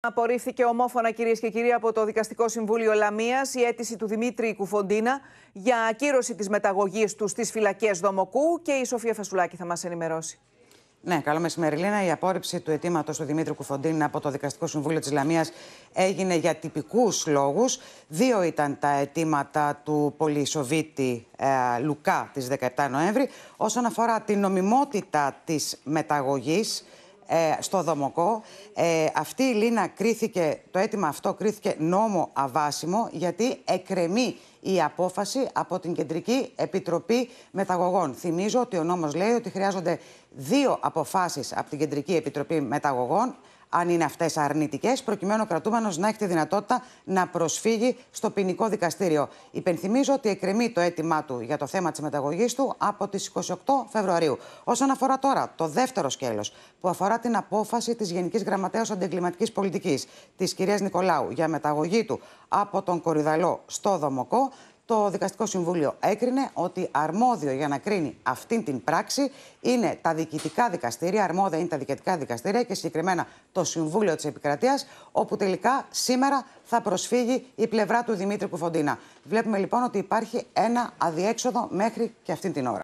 Απορρίφθηκε ομόφωνα, κυρίες και κύριοι, από το Δικαστικό Συμβούλιο Λαμίας η αίτηση του Δημήτρη Κουφοντίνα για ακύρωση της μεταγωγής του στις φυλακές Δομοκού και η Σοφία Φασουλάκη θα μας ενημερώσει. Ναι, καλό μεσημέρι, Λίνα. Η απόρριψη του αιτήματος του Δημήτρη Κουφοντίνα από το Δικαστικό Συμβούλιο της Λαμίας έγινε για τυπικούς λόγους. Δύο ήταν τα αιτήματα του πολυσοβίτη ε, Λουκά της 17 Νοέμβρη όσον αφορά την νομιμότητα της μεταγωγής ε, στο Δομοκό. Ε, αυτή η Λίνα κρίθηκε, το αίτημα αυτό κρίθηκε νόμο αβάσιμο γιατί εκρεμεί η απόφαση από την Κεντρική Επιτροπή Μεταγωγών. Θυμίζω ότι ο νόμος λέει ότι χρειάζονται δύο αποφάσεις από την Κεντρική Επιτροπή Μεταγωγών αν είναι αυτές αρνητικές, προκειμένου ο κρατούμενος να έχει τη δυνατότητα να προσφύγει στο ποινικό δικαστήριο. Υπενθυμίζω ότι εκκρεμεί το αίτημά του για το θέμα της μεταγωγής του από τις 28 Φεβρουαρίου. Όσον αφορά τώρα το δεύτερο σκέλος, που αφορά την απόφαση της Γενικής Γραμματέα Αντιγκληματική Πολιτικής της κυρίας Νικολάου για μεταγωγή του από τον Κορυδαλό στο Δομοκό, το Δικαστικό Συμβούλιο έκρινε ότι αρμόδιο για να κρίνει αυτή την πράξη είναι τα διοικητικά δικαστήρια, αρμόδια είναι τα διοικητικά δικαστήρια και συγκεκριμένα το Συμβούλιο της Επικρατείας, όπου τελικά σήμερα θα προσφύγει η πλευρά του Δημήτρη Κουφοντίνα. Βλέπουμε λοιπόν ότι υπάρχει ένα αδιέξοδο μέχρι και αυτή την ώρα.